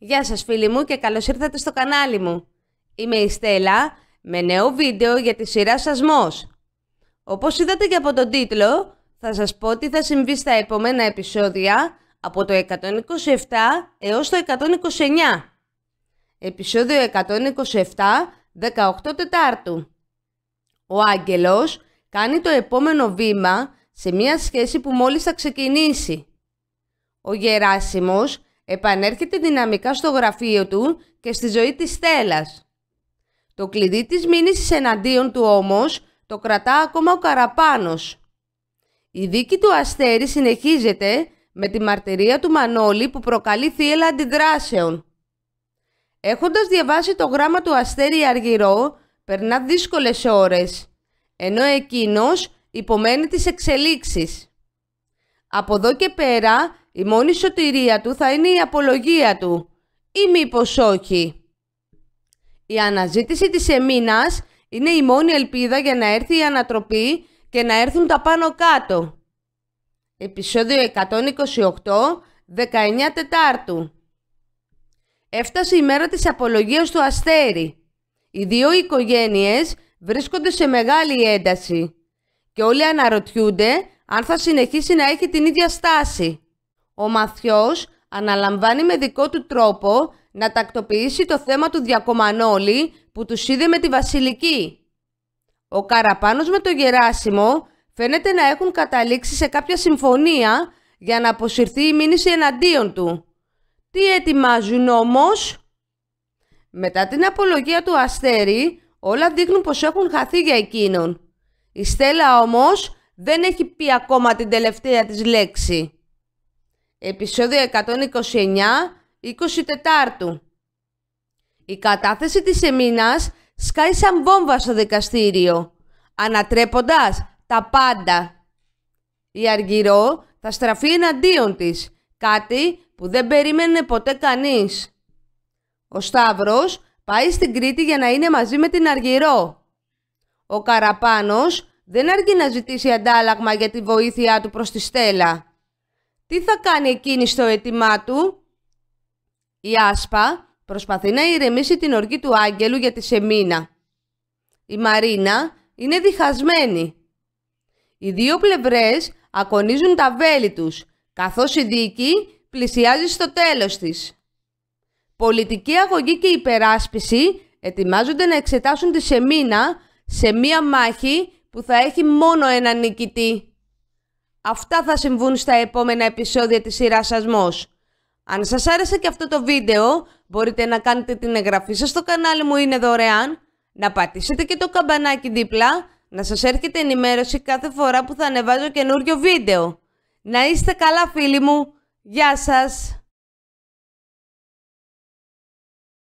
Γεια σας φίλοι μου και καλώς ήρθατε στο κανάλι μου. Είμαι η Στέλλα με νέο βίντεο για τη σειρά Σασμός. Όπως είδατε και από τον τίτλο, θα σας πω τι θα συμβεί στα επόμενα επεισόδια από το 127 έως το 129. Επεισόδιο 127, 18 Τετάρτου. Ο Άγγελος κάνει το επόμενο βήμα σε μια σχέση που μόλις θα ξεκινήσει. Ο Γεράσιμος επανέρχεται δυναμικά στο γραφείο του και στη ζωή της Στέλλας. Το κλειδί της μήνυσης εναντίον του όμως το κρατά ακόμα ο Καραπάνος. Η δίκη του Αστέρη συνεχίζεται με τη μαρτυρία του Μανώλη που προκαλεί θύελα αντιδράσεων. Έχοντας διαβάσει το γράμμα του Αστέρη Αργυρό, περνά δύσκολες ώρες, ενώ εκείνος υπομένει τις εξελίξεις. Από εδώ και πέρα η μόνη σωτηρία του θα είναι η απολογία του ή μήπως όχι. Η αναζήτηση της εμίνας είναι η μόνη ελπίδα για να έρθει η ανατροπή και να έρθουν τα πάνω κάτω. Επισόδιο 128, 19 Τετάρτου Έφτασε η μέρα της απολογίας του αστέρι. Οι δύο οικογένειες βρίσκονται σε μεγάλη ένταση και όλοι αναρωτιούνται αν θα συνεχίσει να έχει την ίδια στάση. Ο Μαθιός αναλαμβάνει με δικό του τρόπο να τακτοποιήσει το θέμα του Διακομανόλη που τους είδε με τη Βασιλική. Ο Καραπάνος με το Γεράσιμο φαίνεται να έχουν καταλήξει σε κάποια συμφωνία για να αποσυρθεί η μήνυση εναντίον του. Τι ετοιμάζουν όμως? Μετά την απολογία του Αστέρη όλα δείχνουν πως έχουν χαθεί για εκείνον. Η Στέλλα όμως δεν έχει πει ακόμα την τελευταία της λέξη. Επισόδιο 129, 129-24 Τετάρτου. Η κατάθεση της Εμίνας σκάει σαν βόμβα στο δικαστήριο, ανατρέποντας τα πάντα. Η Αργυρό θα στραφεί εναντίον της, κάτι που δεν περίμενε ποτέ κανείς. Ο Σταύρος πάει στην Κρήτη για να είναι μαζί με την Αργυρό. Ο Καραπάνος δεν αρκεί να ζητήσει αντάλλαγμα για τη βοήθειά του προς τη Στέλλα. Τι θα κάνει εκείνη στο αίτημά του? Η Άσπα προσπαθεί να ηρεμήσει την οργή του Άγγελου για τη Σεμίνα. Η Μαρίνα είναι διχασμένη. Οι δύο πλευρές ακονίζουν τα βέλη τους, καθώς η δίκη πλησιάζει στο τέλος της. Πολιτική αγωγή και υπεράσπιση ετοιμάζονται να εξετάσουν τη Σεμίνα σε μία μάχη που θα έχει μόνο ένα νικητή. Αυτά θα συμβούν στα επόμενα επεισόδια της σειράς Ασμός. Αν σας άρεσε και αυτό το βίντεο, μπορείτε να κάνετε την εγγραφή σας στο κανάλι μου είναι δωρεάν, να πατήσετε και το καμπανάκι δίπλα, να σας έρχεται ενημέρωση κάθε φορά που θα ανεβάζω καινούριο βίντεο. Να είστε καλά φίλοι μου, γεια σας!